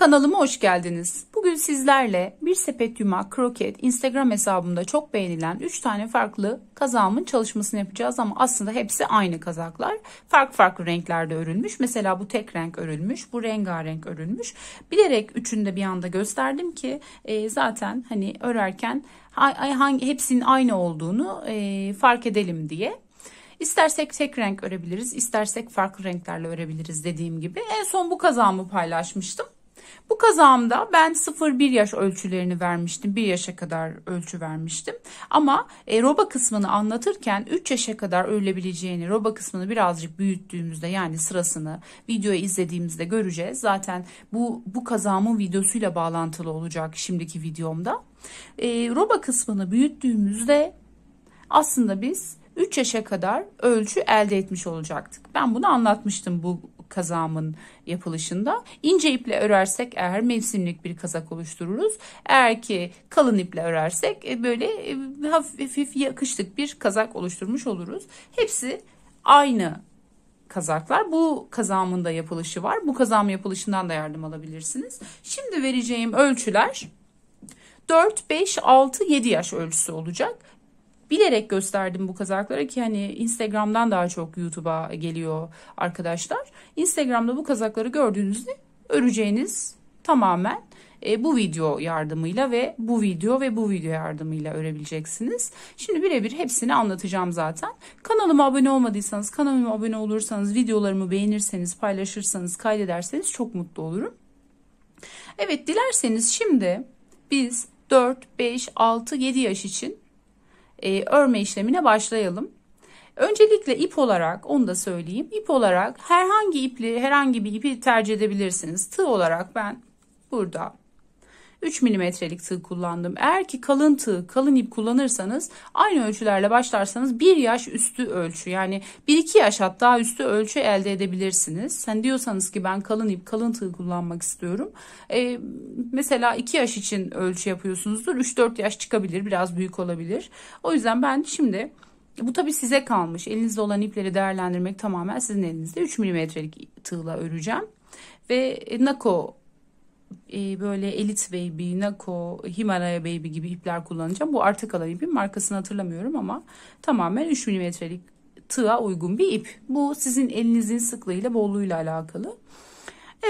Kanalıma hoş geldiniz. Bugün sizlerle bir sepet yumak kroket Instagram hesabımda çok beğenilen 3 tane farklı kazağımın çalışmasını yapacağız ama aslında hepsi aynı kazaklar. Farklı farklı renklerde örülmüş. Mesela bu tek renk örülmüş, bu rengarenk örülmüş. Bilerek üçünü de bir anda gösterdim ki e, zaten hani örerken hangi hepsinin aynı olduğunu e, fark edelim diye. İstersek tek renk örebiliriz, istersek farklı renklerle örebiliriz dediğim gibi. En son bu kazağımı paylaşmıştım. Bu kazağımda ben 0-1 yaş ölçülerini vermiştim. 1 yaşa kadar ölçü vermiştim. Ama e, roba kısmını anlatırken 3 yaşa kadar örülebileceğini roba kısmını birazcık büyüttüğümüzde yani sırasını videoyu izlediğimizde göreceğiz. Zaten bu, bu kazağımın videosuyla bağlantılı olacak şimdiki videomda. E, roba kısmını büyüttüğümüzde aslında biz 3 yaşa kadar ölçü elde etmiş olacaktık. Ben bunu anlatmıştım bu kazağımın yapılışında. İnce iple örersek eğer mevsimlik bir kazak oluştururuz. Eğer ki kalın iple örersek e, böyle e, hafif, hafif yakışlık bir kazak oluşturmuş oluruz. Hepsi aynı kazaklar. Bu kazağımın da yapılışı var. Bu kazağım yapılışından da yardım alabilirsiniz. Şimdi vereceğim ölçüler 4, 5, 6, 7 yaş ölçüsü olacak bilerek gösterdim bu kazakları ki hani Instagram'dan daha çok YouTube'a geliyor arkadaşlar. Instagram'da bu kazakları gördüğünüzde öreceğiniz tamamen e, bu video yardımıyla ve bu video ve bu video yardımıyla örebileceksiniz. Şimdi birebir hepsini anlatacağım zaten. Kanalıma abone olmadıysanız, kanalıma abone olursanız, videolarımı beğenirseniz, paylaşırsanız, kaydederseniz çok mutlu olurum. Evet dilerseniz şimdi biz 4, 5, 6, 7 yaş için e, örme işlemine başlayalım. Öncelikle ip olarak onu da söyleyeyim. İp olarak herhangi ipli herhangi bir ipi tercih edebilirsiniz. Tığ olarak ben burada 3 milimetrelik tığ kullandım. Eğer ki kalın tığ, kalın ip kullanırsanız aynı ölçülerle başlarsanız 1 yaş üstü ölçü yani 1-2 yaş hatta üstü ölçü elde edebilirsiniz. Sen diyorsanız ki ben kalın ip, kalın tığ kullanmak istiyorum. Ee, mesela 2 yaş için ölçü yapıyorsunuzdur. 3-4 yaş çıkabilir, biraz büyük olabilir. O yüzden ben şimdi bu tabi size kalmış. Elinizde olan ipleri değerlendirmek tamamen sizin elinizde. 3 milimetrelik tığla öreceğim. Ve nako e, böyle Elite Baby, Nako, Himalaya Baby gibi ipler kullanacağım. Bu artık alan ipim markasını hatırlamıyorum ama tamamen 3 milimetrelik tığa uygun bir ip. Bu sizin elinizin sıklığıyla bolluğuyla alakalı.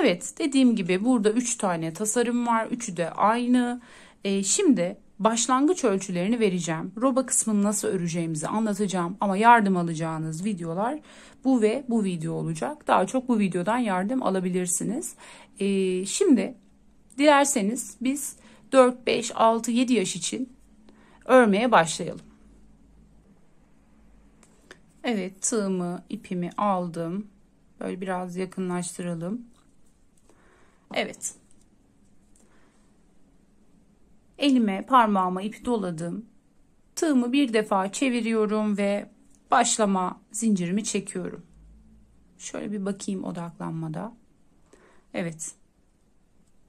Evet dediğim gibi burada 3 tane tasarım var. Üçü de aynı. E, şimdi başlangıç ölçülerini vereceğim. Roba kısmını nasıl öreceğimizi anlatacağım ama yardım alacağınız videolar bu ve bu video olacak. Daha çok bu videodan yardım alabilirsiniz. E, şimdi Dilerseniz biz 4, 5, 6, 7 yaş için örmeye başlayalım. Evet tığımı ipimi aldım. Böyle biraz yakınlaştıralım. Evet. Elime parmağıma ipi doladım. Tığımı bir defa çeviriyorum ve başlama zincirimi çekiyorum. Şöyle bir bakayım odaklanmada. Evet.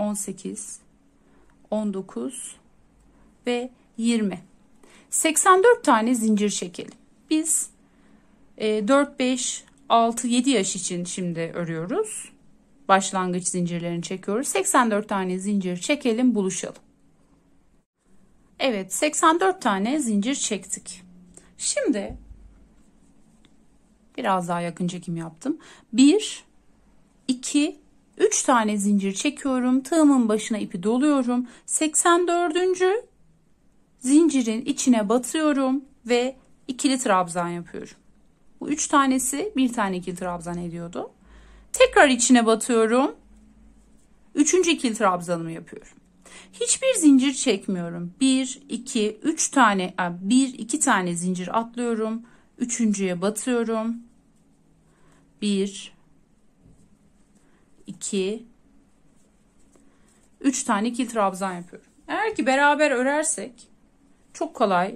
18, 19 ve 20. 84 tane zincir şekil. Biz 4, 5, 6, 7 yaş için şimdi örüyoruz. Başlangıç zincirlerini çekiyoruz. 84 tane zincir çekelim buluşalım. Evet 84 tane zincir çektik. Şimdi biraz daha yakın çekim yaptım. 1, 2, 3 tane zincir çekiyorum. Tığımın başına ipi doluyorum. 84. zincirin içine batıyorum ve ikili trabzan yapıyorum. Bu 3 tanesi bir tane ikili trabzan ediyordu. Tekrar içine batıyorum. Üçüncü ikili trabzanımı yapıyorum. Hiçbir zincir çekmiyorum. 1 2 3 tane 1 2 tane zincir atlıyorum. Üçüncüye batıyorum. 1 2, 3 tane kil trabzan yapıyorum. Eğer ki beraber örersek çok kolay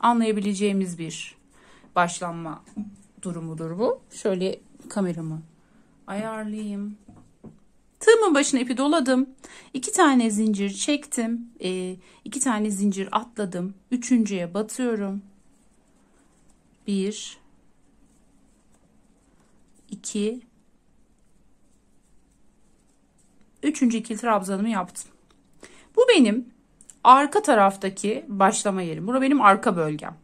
anlayabileceğimiz bir başlanma durumudur bu. Şöyle kameramı ayarlayayım. Tığımın başına ipi doladım. iki tane zincir çektim. E, tane zincir atladım. Üçüncüye batıyorum. Bir. iki Üçüncü ikili trabzanımı yaptım. Bu benim arka taraftaki başlama yerim. Bura benim arka bölgem.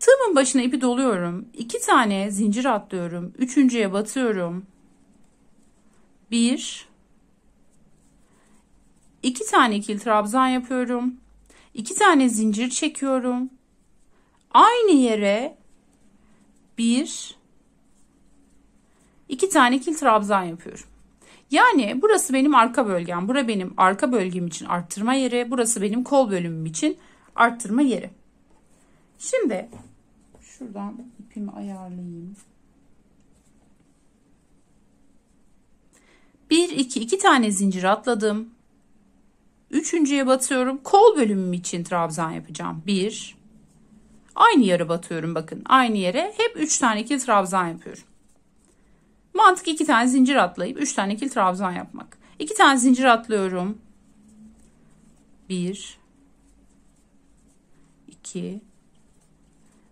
Tığımın başına ipi doluyorum. İki tane zincir atlıyorum. Üçüncüye batıyorum. Bir. İki tane ikili trabzan yapıyorum. İki tane zincir çekiyorum. Aynı yere bir. iki tane ikili trabzan yapıyorum. Yani burası benim arka bölgem. Bura benim arka bölgem için arttırma yeri. Burası benim kol bölümüm için arttırma yeri. Şimdi şuradan ipimi ayarlayayım. 1, 2, 2 tane zincir atladım. Üçüncüye batıyorum. Kol bölümüm için trabzan yapacağım. 1, aynı yere batıyorum bakın. Aynı yere hep 3 tane ikili trabzan yapıyorum. Mantık iki tane zincir atlayıp üç tane kil trabzan yapmak. İki tane zincir atlıyorum. Bir, iki,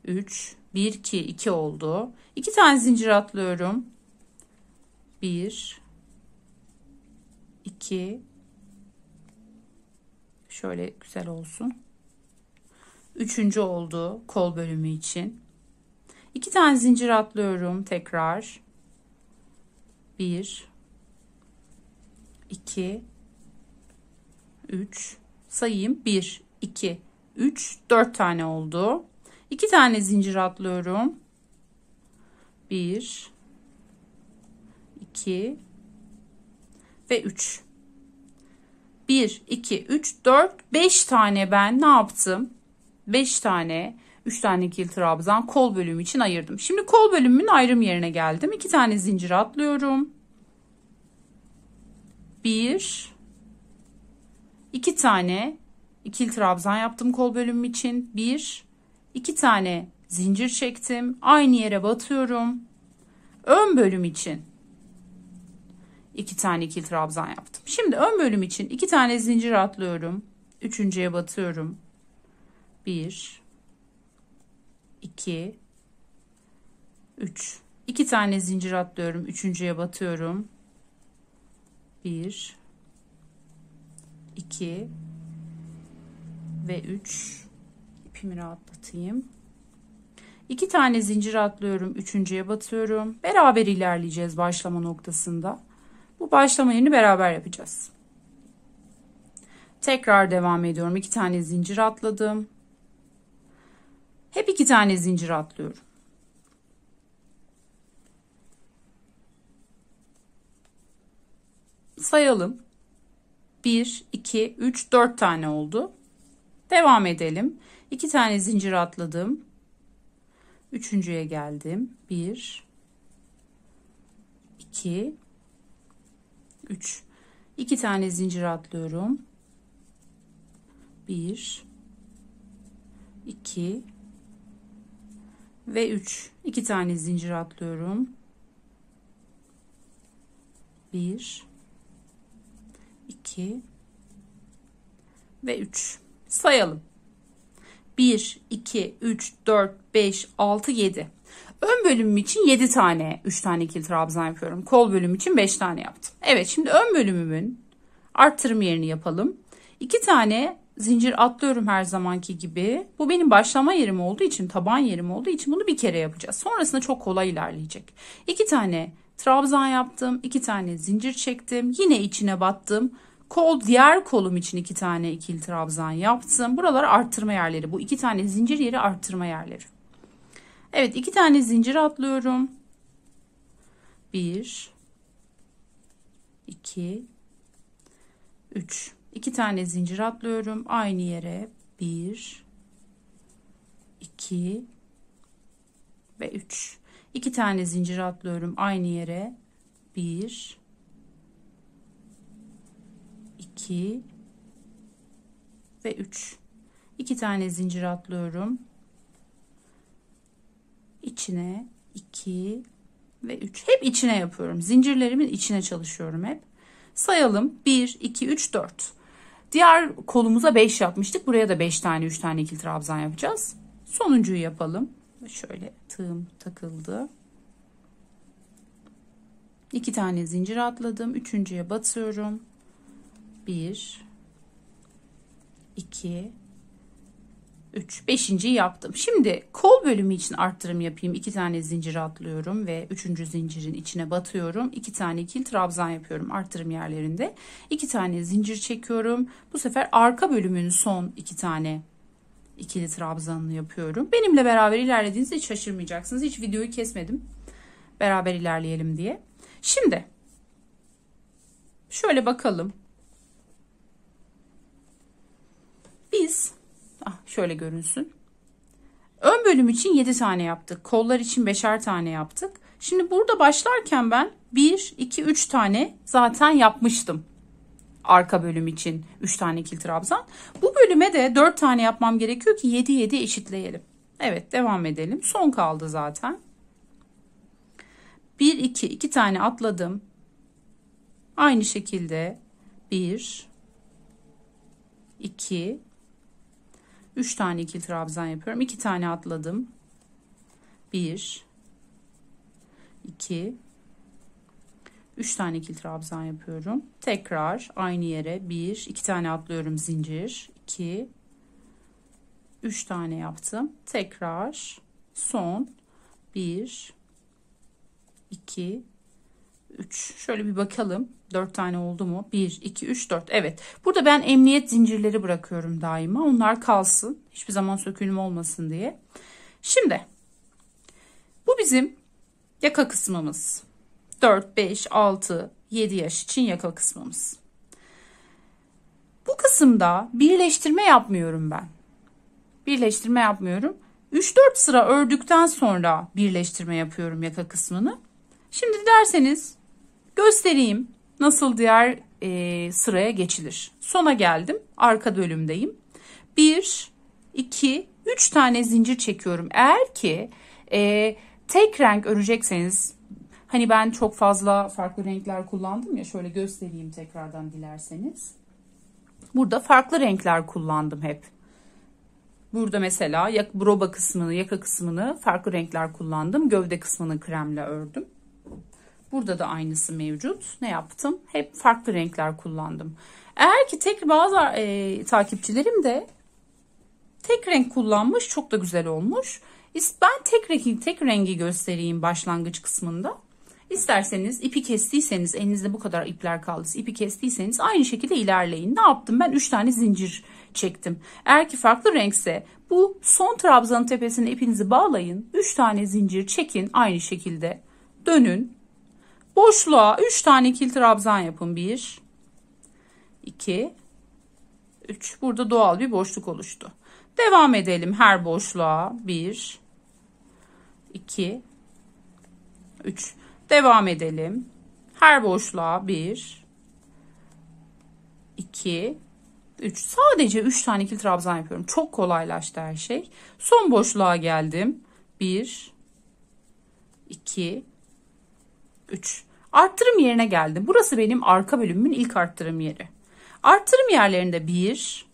üç, bir, iki, iki oldu. İki tane zincir atlıyorum. Bir, iki, şöyle güzel olsun. Üçüncü oldu kol bölümü için. İki tane zincir atlıyorum tekrar. 1 2 3 sayayım 1 2 3 4 tane oldu 2 tane zincir atlıyorum 1 2 ve 3 1 2 3 4 5 tane ben ne yaptım 5 tane 3 tane kil trabzan kol bölümü için ayırdım. Şimdi kol bölümünün ayrım yerine geldim. 2 tane zincir atlıyorum. 1 2 tane ikili trabzan yaptım kol bölümüm için. 1 2 tane zincir çektim. Aynı yere batıyorum. Ön bölüm için 2 tane ikili trabzan yaptım. Şimdi ön bölüm için 2 tane zincir atlıyorum. Üçüncüye batıyorum. 1 2 3 2 tane zincir atlıyorum üçüncüye batıyorum 1 2 ve 3 ipimi rahatlatayım 2 tane zincir atlıyorum üçüncüye batıyorum beraber ilerleyeceğiz başlama noktasında bu başlama yerini beraber yapacağız tekrar devam ediyorum 2 tane zincir atladım iki tane zincir atlıyorum. Sayalım. 1, 2, 3, 4 tane oldu. Devam edelim. 2 tane zincir atladım. Üçüncüye geldim. 1, 2, 3. 2 tane zincir atlıyorum. 1, 2, ve 3 2 tane zincir atlıyorum 1 2 ve 3 sayalım 1 2 3 4 5 6 7 Ön bölümüm için 7 tane 3 tane kil trabzan yapıyorum. Kol bölüm için 5 tane yaptım. Evet şimdi ön bölümümün arttırım yerini yapalım. 2 tane zincir atlıyorum her zamanki gibi. Bu benim başlama yerim olduğu için, taban yerim olduğu için bunu bir kere yapacağız. Sonrasında çok kolay ilerleyecek. İki tane trabzan yaptım, iki tane zincir çektim, yine içine battım. Kol diğer kolum için iki tane ikili trabzan yaptım. Buralar arttırma yerleri. Bu iki tane zincir yeri arttırma yerleri. Evet iki tane zincir atlıyorum. Bir, iki, üç. 2 tane zincir atlıyorum aynı yere 1 2 ve 3 2 tane zincir atlıyorum aynı yere 1 2 ve 3 2 tane zincir atlıyorum içine 2 ve 3 hep içine yapıyorum zincirlerimin içine çalışıyorum hep sayalım 1 2 3 4 Diğer kolumuza 5 yapmıştık. Buraya da 5 tane 3 tane ikili trabzan yapacağız. Sonuncuyu yapalım. Şöyle tığım takıldı. 2 tane zincir atladım. Üçüncüye batıyorum. 1 2 3. Beşinci yaptım. Şimdi kol bölümü için arttırım yapayım. 2 tane zincir atlıyorum ve 3. zincirin içine batıyorum. 2 tane kil trabzan yapıyorum arttırım yerlerinde. 2 tane zincir çekiyorum. Bu sefer arka bölümün son 2 tane ikili trabzanını yapıyorum. Benimle beraber ilerlediğinizde hiç şaşırmayacaksınız. Hiç videoyu kesmedim. Beraber ilerleyelim diye. Şimdi şöyle bakalım. Biz Ah, şöyle görünsün. Ön bölüm için 7 tane yaptık. Kollar için 5'er tane yaptık. Şimdi burada başlarken ben 1, 2, 3 tane zaten yapmıştım. Arka bölüm için 3 tane kil trabzan. Bu bölüme de 4 tane yapmam gerekiyor ki 7, 7 eşitleyelim. Evet devam edelim. Son kaldı zaten. 1, 2, 2 tane atladım. Aynı şekilde 1, 2, 3 tane ikil trabzan yapıyorum. 2 tane atladım. 1 2 3 tane ikil trabzan yapıyorum. Tekrar aynı yere 1 2 tane atlıyorum zincir. 2 3 tane yaptım. Tekrar son 1 2 3 şöyle bir bakalım 4 tane oldu mu 1 2 3 4 evet burada ben emniyet zincirleri bırakıyorum daima onlar kalsın hiçbir zaman sökülme olmasın diye şimdi bu bizim yaka kısmımız 4 5 6 7 yaş için yaka kısmımız bu kısımda birleştirme yapmıyorum ben birleştirme yapmıyorum 3-4 sıra ördükten sonra birleştirme yapıyorum yaka kısmını. Şimdi derseniz Göstereyim nasıl diğer e, sıraya geçilir. Sona geldim. Arka bölümdeyim. 1, 2, 3 tane zincir çekiyorum. Eğer ki e, tek renk örecekseniz hani ben çok fazla farklı renkler kullandım ya şöyle göstereyim tekrardan dilerseniz. Burada farklı renkler kullandım hep. Burada mesela yak broba kısmını, yaka kısmını farklı renkler kullandım. Gövde kısmını kremle ördüm. Burada da aynısı mevcut. Ne yaptım? Hep farklı renkler kullandım. Eğer ki tek bazı e, takipçilerim de tek renk kullanmış çok da güzel olmuş. Ben tek rengi, tek rengi göstereyim başlangıç kısmında. İsterseniz ipi kestiyseniz elinizde bu kadar ipler kaldı. ipi kestiyseniz aynı şekilde ilerleyin. Ne yaptım? Ben 3 tane zincir çektim. Eğer ki farklı renkse bu son trabzanın tepesine ipinizi bağlayın. 3 tane zincir çekin aynı şekilde. Dönün Boşluğa 3 tane kil trabzan yapın. 1, 2, 3. Burada doğal bir boşluk oluştu. Devam edelim her boşluğa. 1, 2, 3. Devam edelim. Her boşluğa 1, 2, 3. Sadece 3 tane kil trabzan yapıyorum. Çok kolaylaştı her şey. Son boşluğa geldim. 1, 2, 3. Arttırım yerine geldim. Burası benim arka bölümümün ilk arttırım yeri. Arttırım yerlerinde 1,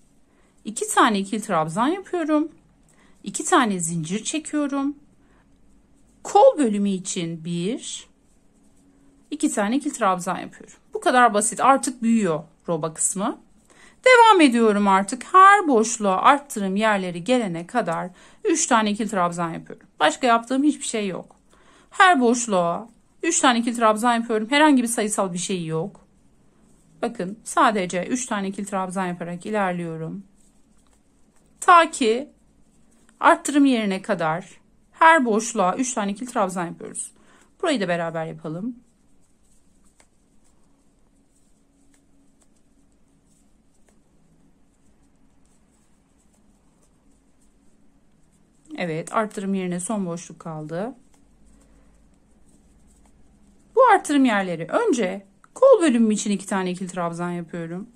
2 tane ikili trabzan yapıyorum. 2 tane zincir çekiyorum. Kol bölümü için 1, 2 tane ikili trabzan yapıyorum. Bu kadar basit. Artık büyüyor roba kısmı. Devam ediyorum artık. Her boşluğa arttırım yerleri gelene kadar 3 tane ikili trabzan yapıyorum. Başka yaptığım hiçbir şey yok. Her boşluğa 3 tane kil trabzan yapıyorum. Herhangi bir sayısal bir şey yok. Bakın sadece 3 tane kil trabzan yaparak ilerliyorum. Ta ki arttırım yerine kadar her boşluğa 3 tane kil trabzan yapıyoruz. Burayı da beraber yapalım. Evet arttırım yerine son boşluk kaldı arttırım yerleri. Önce kol bölümüm için iki tane ikili trabzan yapıyorum.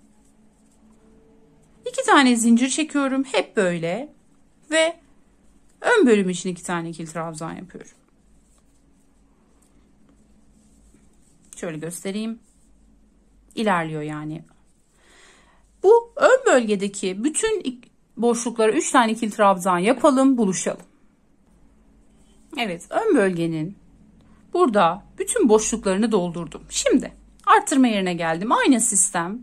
İki tane zincir çekiyorum. Hep böyle. Ve ön bölüm için iki tane ikili trabzan yapıyorum. Şöyle göstereyim. İlerliyor yani. Bu ön bölgedeki bütün boşluklara üç tane ikili trabzan yapalım, buluşalım. Evet, ön bölgenin Burada bütün boşluklarını doldurdum. Şimdi artırma yerine geldim. Aynı sistem.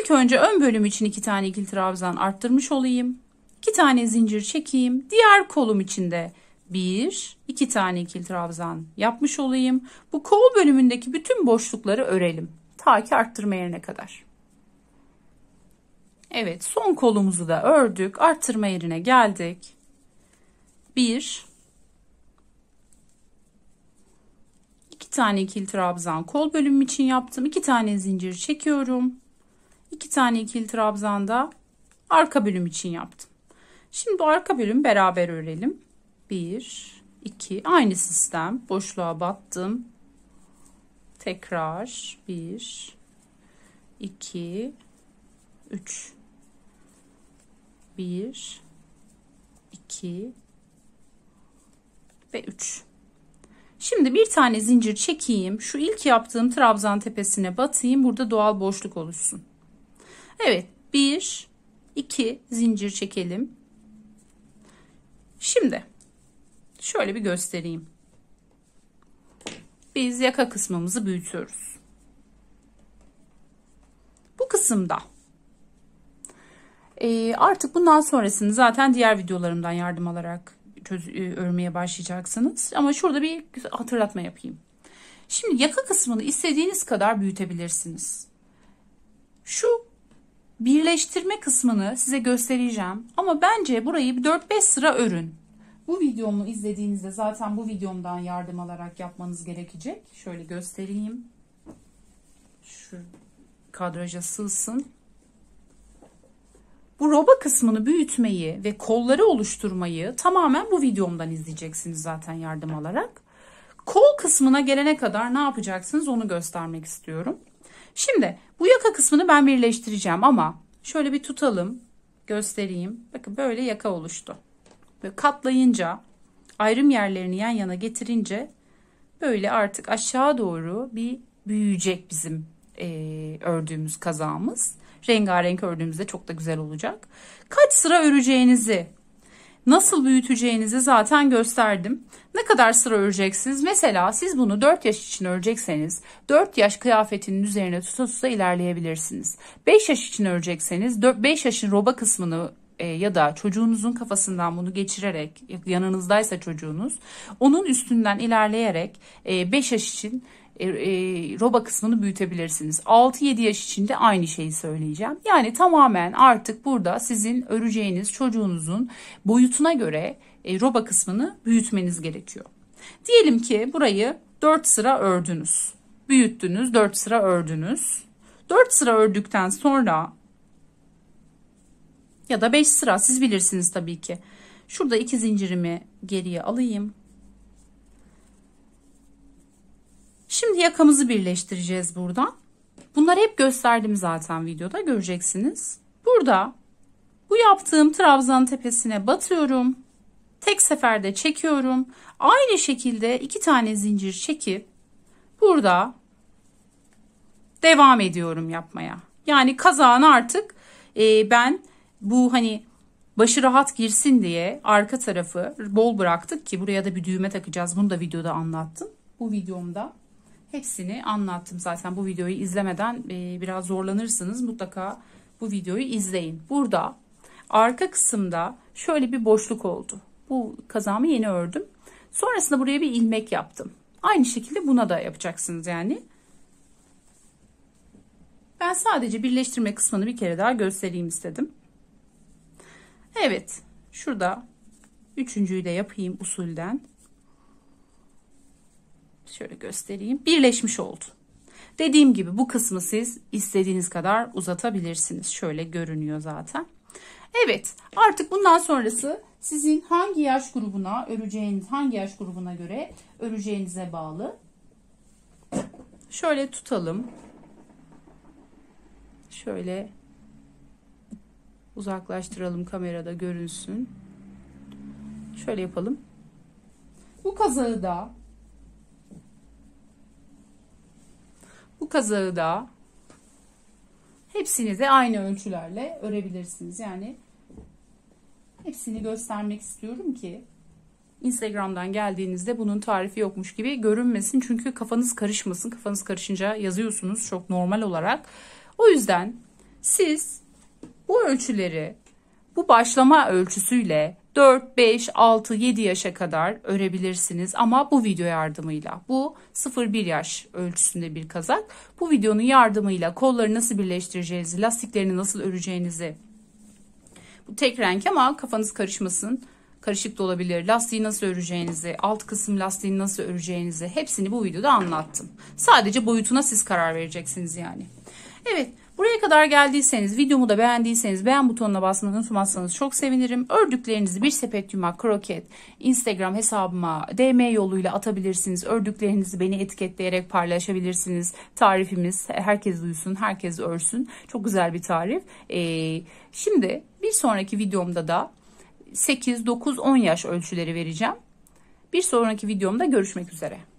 İlk önce ön bölüm için iki tane ikili trabzan arttırmış olayım. İki tane zincir çekeyim. Diğer kolum içinde bir, iki tane ikili trabzan yapmış olayım. Bu kol bölümündeki bütün boşlukları örelim. Ta ki arttırma yerine kadar. Evet son kolumuzu da ördük. Arttırma yerine geldik. Bir. tane ikili trabzan kol bölümüm için yaptım. 2 tane zincir çekiyorum. 2 tane ikili trabzan da arka bölüm için yaptım. Şimdi bu arka bölüm beraber örelim. 1 2 aynı sistem. Boşluğa battım. Tekrar 1 2 3 1 2 ve 3 Şimdi bir tane zincir çekeyim. Şu ilk yaptığım trabzan tepesine batayım. Burada doğal boşluk oluşsun. Evet. Bir, iki zincir çekelim. Şimdi şöyle bir göstereyim. Biz yaka kısmımızı büyütüyoruz. Bu kısımda e, artık bundan sonrasını zaten diğer videolarımdan yardım alarak çöz, e, örmeye başlayacaksınız. Ama şurada bir hatırlatma yapayım. Şimdi yaka kısmını istediğiniz kadar büyütebilirsiniz. Şu birleştirme kısmını size göstereceğim. Ama bence burayı 4-5 sıra örün. Bu videomu izlediğinizde zaten bu videomdan yardım alarak yapmanız gerekecek. Şöyle göstereyim. Şu kadraja sığsın. Bu roba kısmını büyütmeyi ve kolları oluşturmayı tamamen bu videomdan izleyeceksiniz zaten yardım alarak. Kol kısmına gelene kadar ne yapacaksınız onu göstermek istiyorum. Şimdi bu yaka kısmını ben birleştireceğim ama şöyle bir tutalım göstereyim. Bakın böyle yaka oluştu. Böyle katlayınca ayrım yerlerini yan yana getirince böyle artık aşağı doğru bir büyüyecek bizim e, ördüğümüz kazağımız rengarenk ördüğümüzde çok da güzel olacak. Kaç sıra öreceğinizi nasıl büyüteceğinizi zaten gösterdim. Ne kadar sıra öreceksiniz? Mesela siz bunu 4 yaş için örecekseniz 4 yaş kıyafetinin üzerine tuta tuta ilerleyebilirsiniz. 5 yaş için örecekseniz 5 yaşın roba kısmını e, ya da çocuğunuzun kafasından bunu geçirerek yanınızdaysa çocuğunuz onun üstünden ilerleyerek 5 e, yaş için e, e, roba kısmını büyütebilirsiniz. 6-7 yaş içinde aynı şeyi söyleyeceğim. Yani tamamen artık burada sizin öreceğiniz çocuğunuzun boyutuna göre e, roba kısmını büyütmeniz gerekiyor. Diyelim ki burayı 4 sıra ördünüz. Büyüttünüz, 4 sıra ördünüz. 4 sıra ördükten sonra ya da 5 sıra siz bilirsiniz tabii ki. Şurada iki zincirimi geriye alayım. Şimdi yakamızı birleştireceğiz buradan. Bunları hep gösterdim zaten videoda göreceksiniz. Burada bu yaptığım trabzanın tepesine batıyorum. Tek seferde çekiyorum. Aynı şekilde iki tane zincir çekip burada devam ediyorum yapmaya. Yani kazağını artık e, ben bu hani başı rahat girsin diye arka tarafı bol bıraktık ki buraya da bir düğme takacağız. Bunu da videoda anlattım. Bu videomda hepsini anlattım zaten bu videoyu izlemeden e, biraz zorlanırsınız mutlaka bu videoyu izleyin. Burada arka kısımda şöyle bir boşluk oldu. Bu kazamı yeni ördüm. Sonrasında buraya bir ilmek yaptım. Aynı şekilde buna da yapacaksınız yani. Ben sadece birleştirme kısmını bir kere daha göstereyim istedim. Evet. Şurada üçüncüyü de yapayım usulden şöyle göstereyim birleşmiş oldu. Dediğim gibi bu kısmı siz istediğiniz kadar uzatabilirsiniz. Şöyle görünüyor zaten. Evet artık bundan sonrası sizin hangi yaş grubuna öreceğiniz hangi yaş grubuna göre öreceğinize bağlı. Şöyle tutalım. Şöyle uzaklaştıralım kamerada görünsün. Şöyle yapalım. Bu kazağı da Bu kazağı da hepsini de aynı ölçülerle örebilirsiniz. Yani hepsini göstermek istiyorum ki Instagram'dan geldiğinizde bunun tarifi yokmuş gibi görünmesin. Çünkü kafanız karışmasın. Kafanız karışınca yazıyorsunuz çok normal olarak. O yüzden siz bu ölçüleri bu başlama ölçüsüyle 4, 5, 6, 7 yaşa kadar örebilirsiniz ama bu video yardımıyla. Bu 0-1 yaş ölçüsünde bir kazak. Bu videonun yardımıyla kolları nasıl birleştireceğinizi, lastiklerini nasıl öreceğinizi. Bu tek renk ama kafanız karışmasın. Karışık da olabilir. Lastiği nasıl öreceğinizi, alt kısım lastiğini nasıl öreceğinizi hepsini bu videoda anlattım. Sadece boyutuna siz karar vereceksiniz yani. Evet buraya kadar geldiyseniz videomu da beğendiyseniz beğen butonuna basmayı unutmazsanız çok sevinirim. Ördüklerinizi bir sepet yumak kroket instagram hesabıma DM yoluyla atabilirsiniz. Ördüklerinizi beni etiketleyerek paylaşabilirsiniz. Tarifimiz herkes duysun herkes örsün. Çok güzel bir tarif. Ee, şimdi bir sonraki videomda da 8, 9, 10 yaş ölçüleri vereceğim. Bir sonraki videomda görüşmek üzere.